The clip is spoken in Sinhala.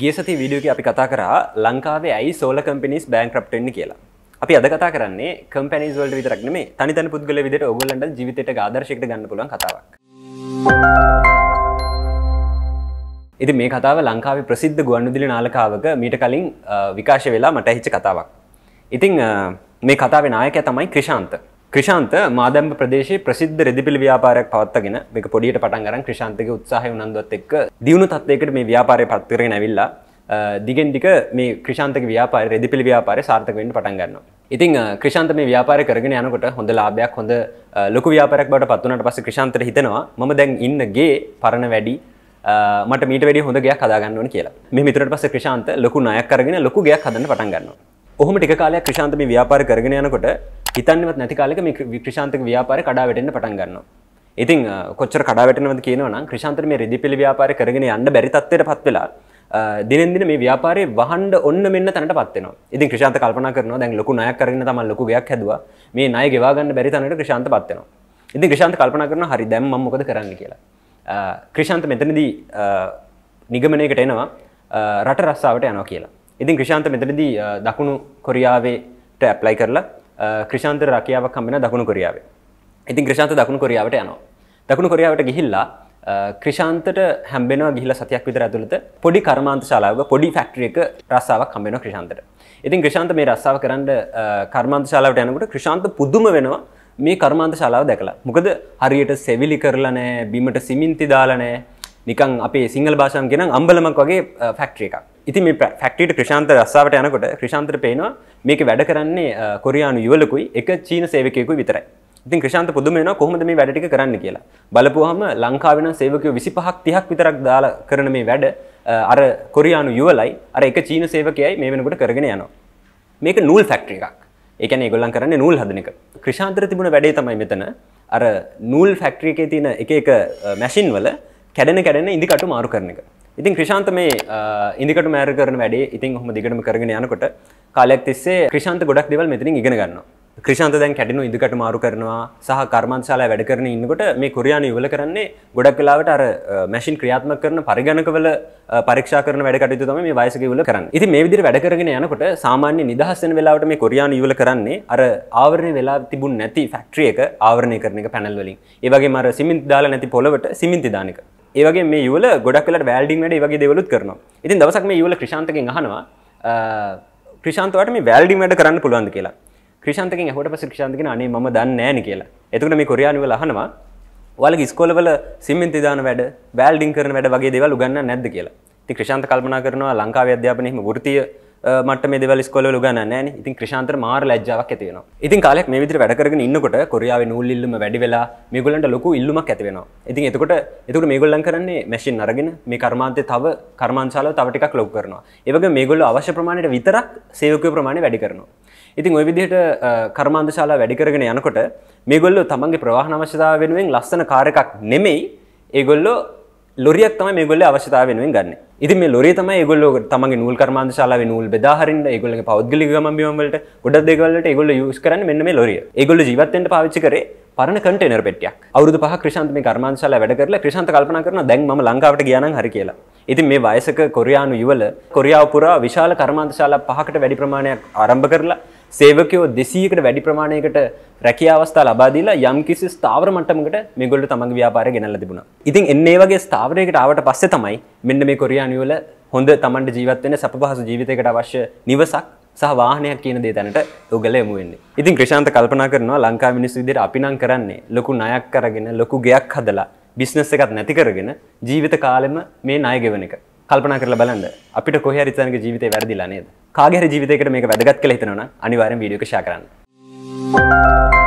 ගිය සති වීඩියෝක අපි කතා කරා ලංකාවේ ඇයි සෝල කම්පිනිස් බෑන්ක්‍රප්ටෙන්න්න කියලා අපි අද කතා කරන්නේ කම්පැනිස් වල්ට විතරක්න මේ තනිතන පුද්ගල විදිට ඔගොල්ලන්ට ජීවිතයට ආදර්ශයට ගන්න පුලන් කතාවක් ඉති මේ කතාව ලංකාව ප්‍රසිද්ධ ගුවන්ුදිලි නාලකාවක මීට කලින් විකාශ වෙලා මට හිච්ච කතාවක් ඉතිං මේ කතාව නායක තමයි ක්‍රෂාන්ත ක්‍රෂාන්ත මාදැම් ප්‍රදේශ ප්‍රසිද්ධ රෙදිපිල් ව්‍යාපාරයක් පවත්තගෙන එක පොඩියට පටන් ගරන් ක්‍රෂාන්තක උත්සාහය උනන්දුවත් එක් දියුණු තත්වයකට මේ ව්‍යාපාරය පත්තරෙ නැවිල්ලා දිගෙන් ටික මේ ක්‍රෂාන්තක ව්‍යාපාර රෙදිපිල් ව්‍යාපාරය සාර්ථක වෙන්න පටන් ගන්නවා. ඉතින් ක්‍රෂාන්ත මේ ව්‍යාපාර කරගෙන යනකොට හොඳ ලාභයක් හොඳ ලොකු ව්‍යාපාරයක් බවට පත් වුණාට පස්සේ ක්‍රෂාන්තට හිතනවා මම දැන් ඉන්න ගේ පරණ වැඩි මට මීට වැඩි හොඳ ගයක් හදාගන්න ඕන කියලා. මේ මිතුරට පස්සේ ක්‍රෂාන්ත ලොකු ණයක් අරගෙන ලොකු ගයක් හදන්න පටන් ගන්නවා. ඔහොම ටික කාලයක් ක්‍රෂාන්ත මේ ව්‍යාපාර කරගෙන යනකොට හිතන්නවත් නැති කාලෙක මේ ක්‍රිෂාන්තක ව්‍යාපාරය කඩා වැටෙන්න පටන් ගන්නවා. ඉතින් කොච්චර කඩා වැටෙනවද කියනවනම් ක්‍රිෂාන්තර මේ රෙදිපිලි ව්‍යාපාරය කරගෙන යන්න බැරි තත්ත්වයට පත් වෙලා දිනෙන් දින මේ ව්‍යාපාරේ වහන්න ඔන්න මෙන්න තැනට පත් වෙනවා. ඉතින් ක්‍රිෂාන්ත කල්පනා කරනවා දැන් ලොකු ණයක් කරගෙන තමයි ලොකු ගෙයක් හැදුවා. මේ ණය ගෙවා ගන්න බැරි තැනට ක්‍රිෂාන්ත පත් වෙනවා. ඉතින් ක්‍රිෂාන්ත කල්පනා කරනවා හරි දැන් මම මොකද කරන්න කියලා. ක්‍රිෂාන්ත මෙතනදී නිගමනයකට එනවා රට රස්සාවට යනවා කියලා. ඉතින් ක්‍රිෂාන්ත මෙතනදී දකුණු කොරියාවේ ඇප්ලයි කරලා ක්‍රෂාන්ත රකයාවක් කම්මෙන දකුණු කොරියාව ඉතින් ක්‍රෂාන්ත දකුණු කොරියාවට යනවා දකුණු කොරියාවට ගිහිල්ලා ක්‍රෂාන්තට හැම්බෙනවා ගිහිල සතියක් විතර ඇතුළත පොඩි කර්මාන්ත ශාලාවක පොඩි ෆැක්ටරි එක රස්සාවක් හම්බෙනවා ක්‍රෂාන්තට ඉතින් ක්‍රෂාන්ත මේ රස්සාව කරන්න කර්මාන්ත ශාලාවට යනකොට ක්‍රෂාන්ත පුදුම වෙනවා මේ කර්මාන්ත ශාලාව දැකලා මොකද හරියට සෙවිලි කරලා නෑ බිමට සිමින්ති දාලා නෑ නිකන් අපේ සිංහල භාෂාවෙන් කියනනම් අම්බලමක් වගේ ෆැක්ටරි එකක් ඉති මේ ෆක්ටට ක්‍රෂාන්ත රස්සාාවට යනකොට ක්‍රෂාන්තර පේනවා මේක වැඩ කරන්නේ කොරයානු යුවලකුයි එක චීන සේවකයකු විතරයි ඉතින් ක්‍රෂාන්ත පුදුමේන කොහොමද මේ වැඩටික කරන්න කියලා. බලපුවාම ලංකාවෙන සේවකයෝ 25ක් 30ක් විතරක් දාලා කරන මේ වැඩ අර කොරියානු යුවලයි අර එක චීන සේවකයයි මේ වෙනකොට කරගෙන යනවා. මේක නූල් ෆැක්ටරි එකක්. ඒ කියන්නේ ඒගොල්ලන් කරන්නේ නූල් හදන එක. ක්‍රෂාන්තර තිබුණ වැඩේ තමයි මෙතන අර නූල් ෆැක්ටරි එකේ තියෙන එක එක මැෂින් වල කැඩෙන කැඩෙන ඉදිකටු මාරු කරන එක. ඉතින් ක්‍රෂාන්ත මේ ඉදිකට මෑර කරන වැඩේ ඉතින් හොම දිගටම කරගෙන යනකොට කාලයක් තිස්සේ ක්‍රෂාන්ත ගොඩක් දෙවල් මෙතනින් ඉගෙන ගන්න ක්‍රෂාන්ත දැන් කැටිනු ඉදිකට මාරු කරනවා සහ කර්මන්ශාලා වැඩ කරන ඉන්නකොට මේ කොරයාන යවල කරන්නේ ගොඩක් කලාවට අර මැසින් ක්‍රියාත්ම කරන පරිගණකවල පරක්ෂ කර වැඩකටයුතු තම මේ වයසක වල කරන්න ඉති මේ විදිර වැඩ කරගෙන යනකොට සාමාන්‍ය නිදහස්සන වෙලාවට මේ කොරයාන යවල කරන්නේ අර ආවරණය වෙලා තිබුණ නැති ෆැක්ට්‍රියක ආවරණය කරන එක පැනල්වලින් ඒවගේ මර සිමින්ති දාලා නැති පොළවට සිමින්ති දානක ඒවගේ මේ යුවල ගොඩක් කලට වැල්ඩින් වැඩ වගේ දෙවලුත් කරනවා ඉතින් දවසක් මේ යුවල ක්‍රෂාන්තකින් අහනවා ක්‍රෂාන්තවට මේ වැල්ඩි වැඩ කරන්න පුළුවන්ද කියලා ක්‍රෂාන්තකින් හට පස ක්ෂාන්තකින් අනේ ම දන්න නෑන කියලා එතකට මේ කොරයානිවල අහනවා වලගේ ස්කෝලවල සිම්මන්තිදාන වැඩ වැල්ඩින් කරන වැඩ වගේ දෙවල් උගන්න නැද්ද කියලා ති ක්‍රෂාන්ත කල්පනා කරනවා ලංකාව අධ්‍යාපනයම ෘතිය Uh, මට මෙදවල ස්කොල ගන්න න ඉතින් ක්‍රෂාන්තර මාර ලැජාවක් ඇතිවෙන ඉතින් කාලෙක් මේ විදිර වැඩකරගෙන ඉන්නකොට කොරියාව නූල්ල්ම වැඩි වෙලා මේගොලන්ට ලොකු ඉල්ලුමක් ඇතිවෙන ඉතින් එතකොට එතුට මේගොල්ලන් කරන්නේ මැසින් අරගෙන මේ කර්මාන්තය තව කර්මාන්ශාල තවටිකක් ලොක් කරනවා ඒවගේ මේගොල්ල අවශ්‍ය ප්‍රමාණයට විතරක් සේවකය ප්‍රමාණය වැඩි කරනවා ඉතින් ඔය විදිහට uh, කර්මාන්තශාලා වැඩිකරගෙන යනකොට මේගොල්ලෝ තමන්ගේ ප්‍රවාහන අවශ්‍යතාව වෙනුවෙන් ලස්සන කාරකක් නෙමෙයි ඒගොල්ලෝ ලොරියක් තම ගොල අවශ්‍යතාව වෙනුවෙන් ගන්න ඉති මේ ලොරි තම ගොල තම නූල් කරමාද ශලාව නූල් බෙදාහරන්න ගොල පෞද්ගලි මියමට ගොඩ දෙගලට ගොල යස් කරන්න මෙන්න මේ ලොරිය ගොල ජීවත්තෙන්ට පාවිච්චි කර පරන කටේනර් පෙටියක් අවුදු පහ ක්‍රෂන්තම කර්මාශල වැඩ කරල ක්‍රෂන්ත කල්පන කරන දැන් ම ලංකාවට කියන හරි කියලා ඉතින් මේ වයසක කොරයානු යුවල කොරියාව පුරා විශාල කර්මාන්තශාලා පහකට වැඩි ප්‍රමාණයක් ආරම්භ කරලා සේවකයෝ දෙසීකට වැඩි ප්‍රමාණයකට රැකිය අවස්ථා ලබාදීලා යම් කිසි ස්ථාවර මට්ටමකට මේගොල්ලෝ තමන්ගේ ව්‍යාපාරය ගෙනල්ලා තිබුණා. ඉතින් එන්න ඒ වගේ ස්ථාවරයකට ආවට පස්සේ තමයි මෙන්න මේ කොරියානු වල හොඳ තමන්ට ජීවත් වෙන්න සපපහසු ජීවිතයකට අවශ්‍ය නිවසක් සහ වාහනයක් කියන දේ තැනට ඔගල යමු වෙන්නේ. ඉතින් ක්‍රෂාන්ත කල්පනා කරනවා ලංකා මිනිස්සු විදිහට අපි නම් කරන්නේ ලොකු ණයක් අරගෙන ලොකු ගෙයක් හදලා බිස්නස් එකක් නැති කරගෙන ජීවිත කාලෙම මේ ණය ගෙවන එක. කල්පනා කරලා බලන්න අපිට කොහේ හරි තැනක ජීවිතේ වැරදිලා නේද? කාගෙර ජීවිතයකට මේක වැදගත් කළ හිතනවන අනිවාරෙන් වීඩියෝක ශා කරන්න. Thank you.